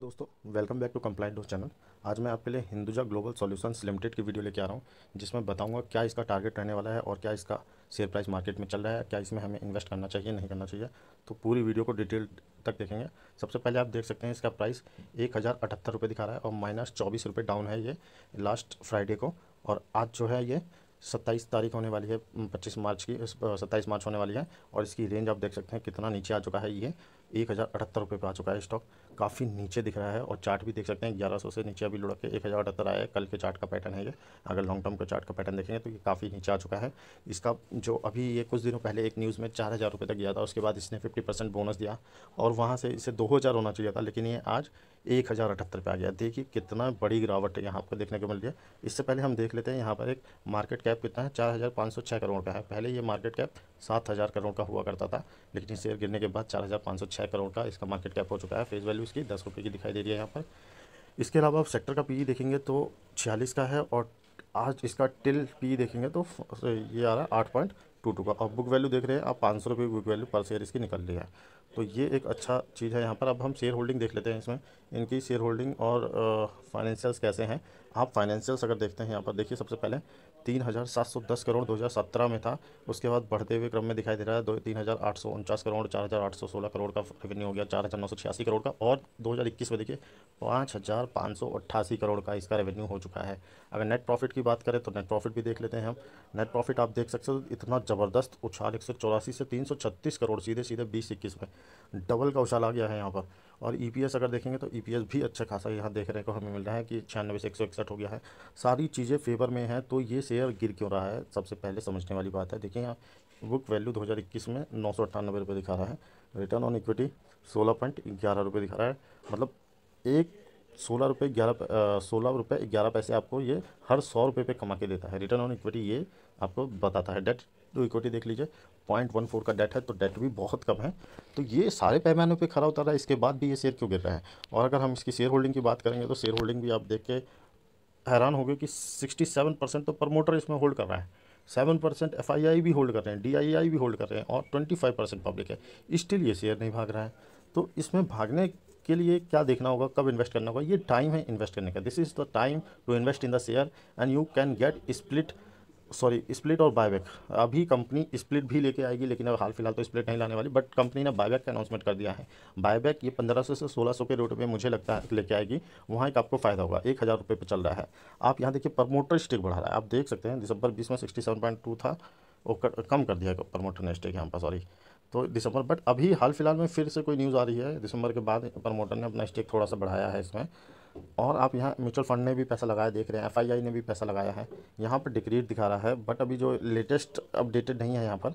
दोस्तों welcome back to कंप्लाइंट डोज चैनल आज मैं आपके लिए हिंदुजा ग्लोबल सॉल्यूशंस लिमिटेड की वीडियो लेके आ रहा हूँ जिसमें बताऊंगा क्या इसका टारगेट रहने वाला है और क्या इसका शेयर प्राइस मार्केट में चल रहा है क्या इसमें हमें इन्वेस्ट करना चाहिए नहीं करना चाहिए तो पूरी वीडियो को डिटेल तक देखेंगे सबसे पहले आप देख सकते हैं इसका प्राइस एक दिखा रहा है और माइनस चौबीस डाउन है ये लास्ट फ्राइडे को और आज जो है ये सत्ताईस तारीख होने वाली है पच्चीस मार्च की सत्ताईस मार्च होने वाली है और इसकी रेंज आप देख सकते हैं कितना नीचे आ चुका है ये एक हज़ार अठहत्तर रुपये पर आ चुका है स्टॉक काफ़ी नीचे दिख रहा है और चार्ट भी देख सकते हैं ग्यारह सौ से नीचे अभी लुढ़क के एक हज़ार अठहत्तर आया है कल के चार्ट का पैटर्न है ये अगर लॉन्ग टर्म के चार्ट का पैटर्न देखेंगे तो ये काफ़ी नीचे आ चुका है इसका जो अभी ये कुछ दिनों पहले एक न्यूज़ में चार हज़ार रुपये तक गया था उसके बाद इसने फिफ्टी परसेंट बोनस दिया और वहाँ से इसे दो हज़ार होना चाहिए था लेकिन ये आज एक हज़ार अठहत्तर पर आ गया देखिए कितना बड़ी गिरावट यहाँ आपको देखने को मिल रही है इससे पहले हम देख लेते हैं यहाँ पर एक मार्केट कैप कितना है चार हज़ार पाँच सौ छः करोड़ का है पहले ये मार्केट कैप सात हज़ार करोड़ का हुआ करता था लेकिन शेयर गिरने के बाद चार हज़ार पाँच सौ छः करोड़ का इसका मार्केट कैप हो चुका है फेस वैल्यू इसकी दस रुपये की दिखाई दे रही है यहाँ पर इसके अलावा आप सेक्टर का पी e देखेंगे तो छियालीस का है और आज इसका टिल पी e देखेंगे तो ये आ रहा है आठ पॉइंट टू टू का और बुक वैल्यू देख रहे हैं आप पाँच सौ रुपये बुक वैल्यू पर शेयर इसकी निकल रही है तो ये एक अच्छा चीज़ है यहाँ पर अब हम शेयर होल्डिंग देख लेते हैं इसमें इनकी शेयर होल्डिंग और फाइनेंशियल्स कैसे हैं आप फाइनेंशियल्स अगर देखते हैं यहाँ पर देखिए सबसे पहले तीन हज़ार सात सौ दस करोड़ दो हज़ार सत्रह में था उसके बाद बढ़ते हुए क्रम में दिखाई दे रहा है दो तीन हज़ार आठ सौ उनचास करोड़ चार हज़ार आठ सौ सोलह करोड़ का रेवेन्यू हो गया चार हज़ार नौ सौ छियासी करोड़ का और दो हज़ार इक्कीस में देखिए पाँच हज़ार पाँच सौ अट्ठासी करोड़ का इसका रेवेन्यू हो चुका है अगर नेट प्रॉफिट की बात करें तो नेट प्रॉफिट भी देख लेते हैं हम नेट प्रॉफिट आप देख सकते हो इतना ज़बरदस्त उछाल एक सौ चौरासी से तीन सौ छत्तीस करोड़ सीधे सीधे बीस इक्कीस में डबल का उछाला आ गया है यहाँ पर और ईपीएस e अगर देखेंगे तो ईपीएस e भी अच्छा खासा यहाँ देखने को हमें मिल रहा है कि छियानवे से एक सौ इकसठ हो गया है सारी चीज़ें फेवर में हैं तो ये शेयर गिर क्यों रहा है सबसे पहले समझने वाली बात है देखिए यहाँ बुक वैल्यू 2021 में नौ सौ अट्ठानबे रुपये दिखा रहा है रिटर्न ऑन इक्विटी सोलह पॉइंट ग्यारह रुपये दिखा रहा है मतलब एक सोलह रुपये ग्यारह सोलह रुपये ग्यारह पैसे आपको ये हर सौ रुपये पे कमा के देता है रिटर्न ऑन इक्विटी ये आपको बताता है डेट टू इक्विटी देख लीजिए पॉइंट वन फोर का डेट है तो डेट भी बहुत कम है तो ये सारे पैमानों पे खड़ा उतर रहा है इसके बाद भी ये शेयर क्यों गिर रहा है और अगर हम इसकी शेयर होल्डिंग की बात करेंगे तो शेयर होल्डिंग भी आप देख के हैरान हो गए कि सिक्सटी सेवन परसेंट तो प्रमोटर इसमें होल्ड कर रहा है सेवन परसेंट एफ भी होल्ड कर रहे हैं डी भी होल्ड कर रहे हैं और ट्वेंटी फाइव परसेंट पब्लिक है स्टिल ये शेयर नहीं भाग रहा है तो इसमें भागने उसके लिए क्या देखना होगा कब इन्वेस्ट करना होगा ये टाइम है इन्वेस्ट करने का this is the time to invest in the share and you can get split sorry split और बायबैक अभी कंपनी स्प्लिट भी लेके आएगी लेकिन अब हाल फिलहाल तो स्प्लिट नहीं लाने वाली बट कंपनी ने बायबैक का अनाउंसमेंट कर दिया है बायबैक ये पंद्रह सौ से सोलह सौ के रेट पे मुझे लगता है लेके आएगी वहाँ एक आपको फायदा होगा एक हज़ार रुपये पर चल रहा है आप यहाँ देखिए प्रमोटर स्टेक बढ़ा रहा है आप देख सकते हैं दिसंबर बीस में सिक्सटी सेवन पॉइंट टू था वो कर, कम कर दिया प्रमोटर ने स्टेक यहाँ पर सॉरी तो दिसंबर बट अभी हाल फिलहाल में फिर से कोई न्यूज़ आ रही है दिसंबर के बाद प्रमोटर ने अपना स्टेक थोड़ा सा बढ़ाया है इसमें और आप यहाँ म्यूचुअल फंड ने भी पैसा लगाया देख रहे हैं एफआईआई ने भी पैसा लगाया है यहाँ पर डिक्रीट दिखा रहा है बट अभी जो लेटेस्ट अपडेटेड नहीं है यहाँ पर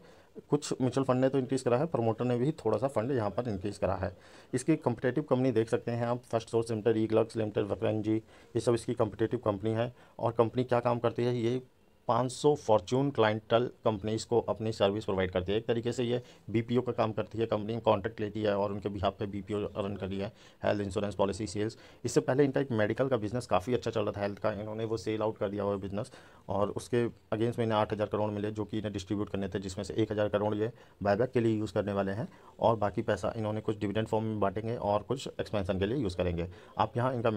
कुछ म्यूचुअल फंड ने तो इंक्रीज़ करा है प्रमोटर ने भी थोड़ा सा फंड यहाँ पर इंक्रीज़ करा है इसकी कंपटेटिव कंपनी देख सकते हैं आप फर्स्ट सोर्स लिमिटेड ई ग्लग्स लिमिटेड वक्रन ये सब इसकी कंपटेटिव कंपनी है और कंपनी क्या काम करती है ये 500 फॉर्च्यून क्लाइंटल कंपनीज को अपनी सर्विस प्रोवाइड करती है एक तरीके से ये बीपीओ का काम करती है कंपनी कॉन्ट्रैक्ट लेती है और उनके भी आप पे बीपीओ रन कर रही है हेल्थ इंश्योरेंस पॉलिसी सेल्स इससे पहले इनका एक मेडिकल का बिजनेस काफ़ी अच्छा चल रहा था हेल्थ का इन्होंने वो सेल आउट कर दिया हुआ बिजनेस और उसके अगेंस्ट में इन्हें आठ करोड़ मिले जो कि इन्हें डिस्ट्रीब्यूट करने थे जिसमें से एक करोड़ ये बायबैक के लिए यूज़ करने वाले हैं और बाकी पैसा इन्होंने कुछ डिविडेंड फॉर्म में बांटेंगे और कुछ एक्सपेंसन के लिए यूज़ करेंगे आप यहाँ इनका